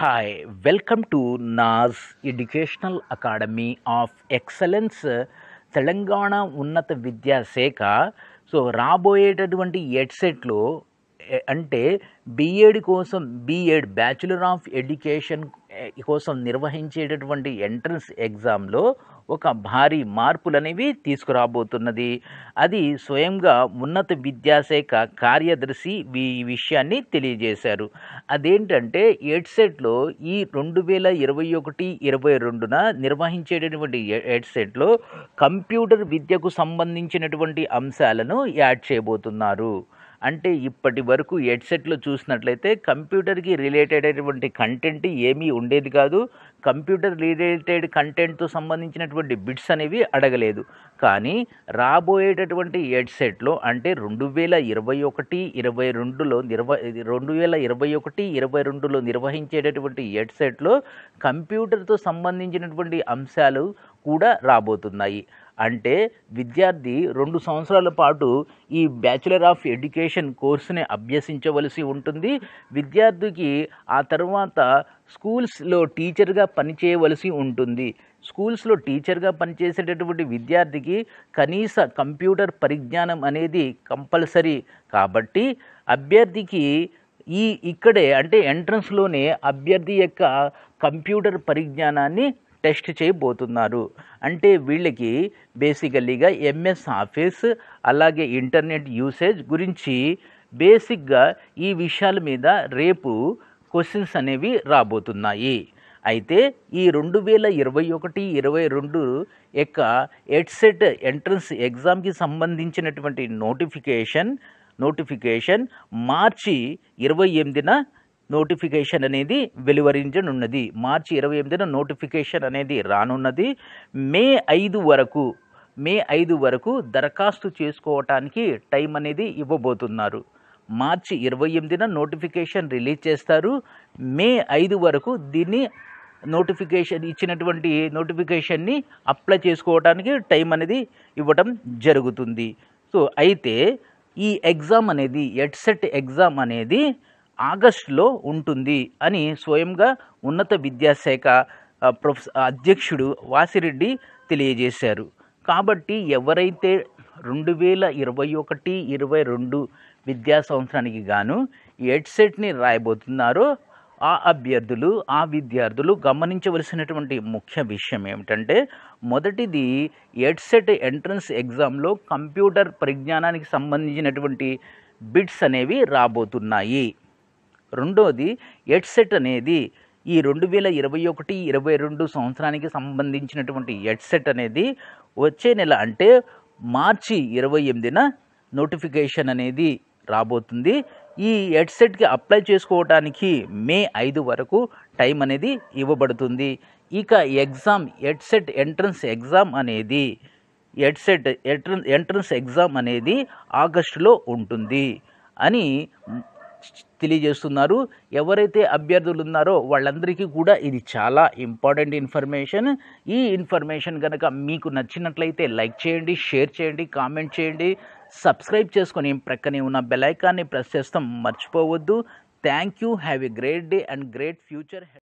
hi welcome to Naz's educational academy of excellence Telangana ఉన్నత విద్యాశాఖ so రాబోయేటటువంటి ఎడ్సెట్లో అంటే బీఏడ్ కోసం బీఏడ్ బ్యాచులర్ ఆఫ్ ఎడ్యుకేషన్ కోసం నిర్వహించేటటువంటి ఎంట్రన్స్ ఎగ్జామ్లో ఒక భారీ మార్పులు అనేవి తీసుకురాబోతున్నది అది స్వయంగా ఉన్నత విద్యాశాఖ కార్యదర్శి ఈ విషయాన్ని తెలియజేశారు అదేంటంటే ఎడ్సెట్లో ఈ రెండు వేల ఇరవై ఒకటి ఇరవై రెండున నిర్వహించేటటువంటి ఎడ్సెట్లో కంప్యూటర్ విద్యకు సంబంధించినటువంటి అంశాలను యాడ్ చేయబోతున్నారు అంటే ఇప్పటి వరకు హెడ్సెట్లు చూసినట్లయితే కంప్యూటర్కి రిలేటెడ్ అయినటువంటి కంటెంట్ ఏమీ ఉండేది కాదు కంప్యూటర్ రిలేటెడ్ కంటెంట్తో సంబంధించినటువంటి బిట్స్ అనేవి అడగలేదు కానీ రాబోయేటటువంటి హెడ్సెట్లో అంటే రెండు వేల ఇరవై ఒకటి ఇరవై రెండులో నిర్వ రెండు వేల ఇరవై ఒకటి ఇరవై రెండులో నిర్వహించేటటువంటి హెడ్సెట్లో కంప్యూటర్తో సంబంధించినటువంటి అంశాలు కూడా రాబోతున్నాయి అంటే విద్యార్థి రెండు సంవత్సరాల పాటు ఈ బ్యాచులర్ ఆఫ్ ఎడ్యుకేషన్ కోర్సుని అభ్యసించవలసి ఉంటుంది విద్యార్థికి ఆ తర్వాత స్కూల్స్లో టీచర్గా పనిచేయవలసి ఉంటుంది స్కూల్స్లో టీచర్గా పనిచేసేటటువంటి విద్యార్థికి కనీస కంప్యూటర్ పరిజ్ఞానం అనేది కంపల్సరీ కాబట్టి అభ్యర్థికి ఈ ఇక్కడే అంటే ఎంట్రన్స్లోనే అభ్యర్థి యొక్క కంప్యూటర్ పరిజ్ఞానాన్ని టెస్ట్ చేయబోతున్నారు అంటే వీళ్ళకి బేసికల్లీగా ఎంఎస్ ఆఫీస్ అలాగే ఇంటర్నెట్ యూసేజ్ గురించి బేసిక్గా ఈ విషయాల మీద రేపు క్వశ్చన్స్ అనేవి రాబోతున్నాయి అయితే ఈ రెండు వేల ఇరవై ఒకటి ఇరవై రెండు యొక్క ఎడ్సెట్ ఎంట్రన్స్ ఎగ్జామ్కి సంబంధించినటువంటి నోటిఫికేషన్ నోటిఫికేషన్ మార్చి ఇరవై ఎనిమిదిన నోటిఫికేషన్ అనేది వెలువరించనున్నది మార్చి ఇరవై ఎనిమిదిన నోటిఫికేషన్ అనేది రానున్నది మే ఐదు వరకు మే ఐదు వరకు దరఖాస్తు చేసుకోవటానికి టైం అనేది ఇవ్వబోతున్నారు మార్చి ఇరవై ఎనిమిదిన నోటిఫికేషన్ రిలీజ్ చేస్తారు మే ఐదు వరకు దీన్ని నోటిఫికేషన్ ఇచ్చినటువంటి నోటిఫికేషన్ని అప్లై చేసుకోవడానికి టైం అనేది ఇవ్వటం జరుగుతుంది సో అయితే ఈ ఎగ్జామ్ అనేది ఎడ్సెట్ ఎగ్జామ్ అనేది ఆగస్టులో ఉంటుంది అని స్వయంగా ఉన్నత విద్యాశాఖ ప్రొఫెస అధ్యక్షుడు వాసిరెడ్డి తెలియజేశారు కాబట్టి ఎవరైతే రెండు వేల ఇరవై ఒకటి ఇరవై రెండు విద్యా సంవత్సరానికి గాను ఎడ్సెట్ని రాయబోతున్నారో ఆ అభ్యర్థులు ఆ విద్యార్థులు గమనించవలసినటువంటి ముఖ్య విషయం ఏమిటంటే మొదటిది ఎడ్సెట్ ఎంట్రన్స్ ఎగ్జామ్లో కంప్యూటర్ పరిజ్ఞానానికి సంబంధించినటువంటి బిట్స్ అనేవి రాబోతున్నాయి రెండోది ఎడ్సెట్ అనేది ఈ రెండు వేల ఇరవై ఒకటి ఇరవై రెండు సంవత్సరానికి సంబంధించినటువంటి ఎడ్సెట్ అనేది వచ్చే నెల అంటే మార్చి ఇరవై ఎనిమిదిన నోటిఫికేషన్ అనేది రాబోతుంది ఈ హెడ్సెట్కి అప్లై చేసుకోవడానికి మే ఐదు వరకు టైం అనేది ఇవ్వబడుతుంది ఇక ఎగ్జామ్ హెడ్సెట్ ఎంట్రన్స్ ఎగ్జామ్ అనేది హెడ్సెట్ ఎంట్రన్స్ ఎగ్జామ్ అనేది ఆగస్టులో ఉంటుంది అని తెలియజేస్తున్నారు ఎవరైతే అభ్యర్థులు ఉన్నారో వాళ్ళందరికీ కూడా ఇది చాలా ఇంపార్టెంట్ ఇన్ఫర్మేషన్ ఈ ఇన్ఫర్మేషన్ కనుక మీకు నచ్చినట్లయితే లైక్ చేయండి షేర్ చేయండి కామెంట్ చేయండి సబ్స్క్రైబ్ చేసుకొని ప్రక్కనే ఉన్న బెలైకాన్ని ప్రెస్ చేస్తాం మర్చిపోవద్దు thank you have a great day and great future